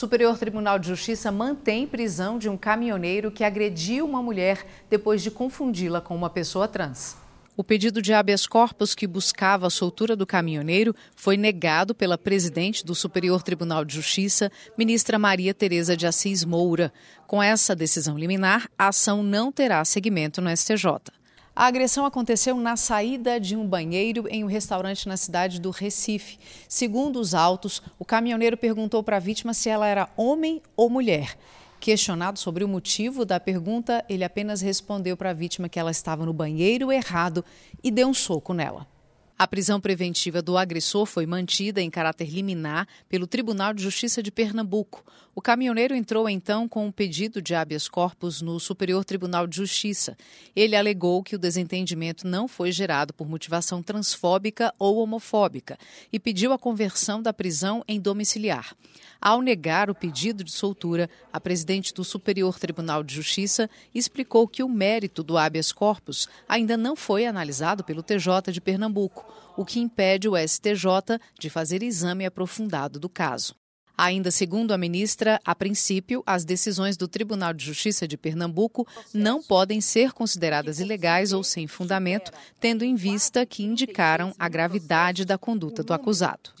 Superior Tribunal de Justiça mantém prisão de um caminhoneiro que agrediu uma mulher depois de confundi-la com uma pessoa trans. O pedido de habeas corpus que buscava a soltura do caminhoneiro foi negado pela presidente do Superior Tribunal de Justiça, ministra Maria Tereza de Assis Moura. Com essa decisão liminar, a ação não terá seguimento no STJ. A agressão aconteceu na saída de um banheiro em um restaurante na cidade do Recife. Segundo os autos, o caminhoneiro perguntou para a vítima se ela era homem ou mulher. Questionado sobre o motivo da pergunta, ele apenas respondeu para a vítima que ela estava no banheiro errado e deu um soco nela. A prisão preventiva do agressor foi mantida em caráter liminar pelo Tribunal de Justiça de Pernambuco. O caminhoneiro entrou então com um pedido de habeas corpus no Superior Tribunal de Justiça. Ele alegou que o desentendimento não foi gerado por motivação transfóbica ou homofóbica e pediu a conversão da prisão em domiciliar. Ao negar o pedido de soltura, a presidente do Superior Tribunal de Justiça explicou que o mérito do habeas corpus ainda não foi analisado pelo TJ de Pernambuco o que impede o STJ de fazer exame aprofundado do caso. Ainda segundo a ministra, a princípio, as decisões do Tribunal de Justiça de Pernambuco não podem ser consideradas ilegais ou sem fundamento, tendo em vista que indicaram a gravidade da conduta do acusado.